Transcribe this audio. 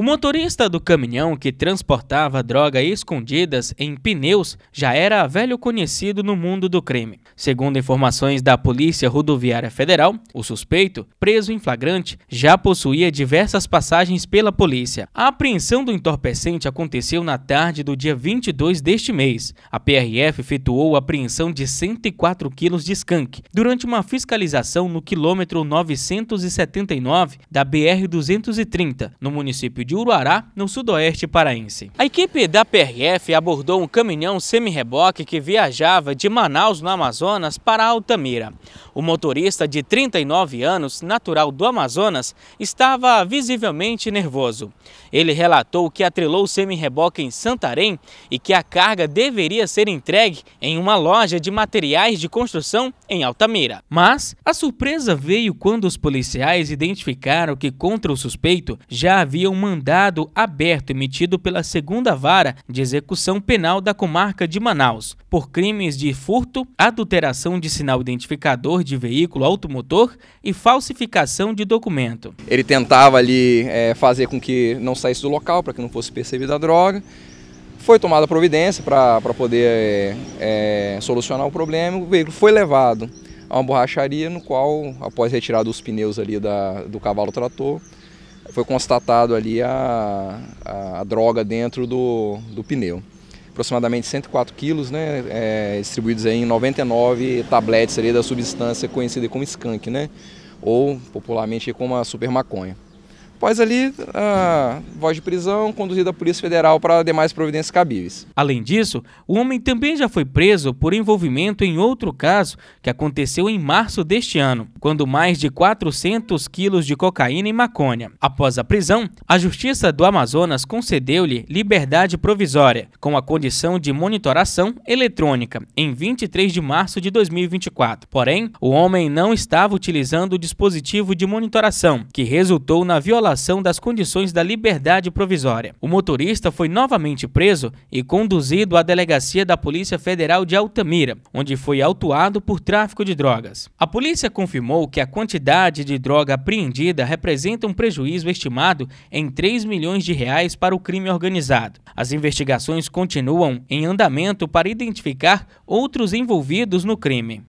O motorista do caminhão que transportava droga escondidas em pneus já era velho conhecido no mundo do crime. Segundo informações da Polícia Rodoviária Federal, o suspeito, preso em flagrante, já possuía diversas passagens pela polícia. A apreensão do entorpecente aconteceu na tarde do dia 22 deste mês. A PRF efetuou a apreensão de 104 quilos de skunk durante uma fiscalização no quilômetro 979 da BR-230, no município de de Uruará, no sudoeste paraense. A equipe da PRF abordou um caminhão semi-reboque que viajava de Manaus, no Amazonas, para Altamira. O motorista, de 39 anos, natural do Amazonas, estava visivelmente nervoso. Ele relatou que atrelou o semi-reboque em Santarém e que a carga deveria ser entregue em uma loja de materiais de construção em Altamira. Mas a surpresa veio quando os policiais identificaram que contra o suspeito já haviam mandado mandado aberto emitido pela segunda vara de execução penal da comarca de Manaus por crimes de furto, adulteração de sinal identificador de veículo automotor e falsificação de documento. Ele tentava ali é, fazer com que não saísse do local para que não fosse percebida a droga. Foi tomada providência para poder é, é, solucionar o problema. O veículo foi levado a uma borracharia, no qual, após retirar dos pneus ali da, do cavalo trator, foi constatado ali a, a, a droga dentro do, do pneu aproximadamente 104 quilos, né, é, distribuídos em 99 tabletes ali da substância conhecida como skunk, né, ou popularmente como a super maconha. Após ali, a voz de prisão, conduzida à Polícia Federal para demais providências cabíveis. Além disso, o homem também já foi preso por envolvimento em outro caso que aconteceu em março deste ano, quando mais de 400 quilos de cocaína e maconha. Após a prisão, a Justiça do Amazonas concedeu-lhe liberdade provisória, com a condição de monitoração eletrônica, em 23 de março de 2024. Porém, o homem não estava utilizando o dispositivo de monitoração, que resultou na violação violação das condições da liberdade provisória. O motorista foi novamente preso e conduzido à delegacia da Polícia Federal de Altamira, onde foi autuado por tráfico de drogas. A polícia confirmou que a quantidade de droga apreendida representa um prejuízo estimado em 3 milhões de reais para o crime organizado. As investigações continuam em andamento para identificar outros envolvidos no crime.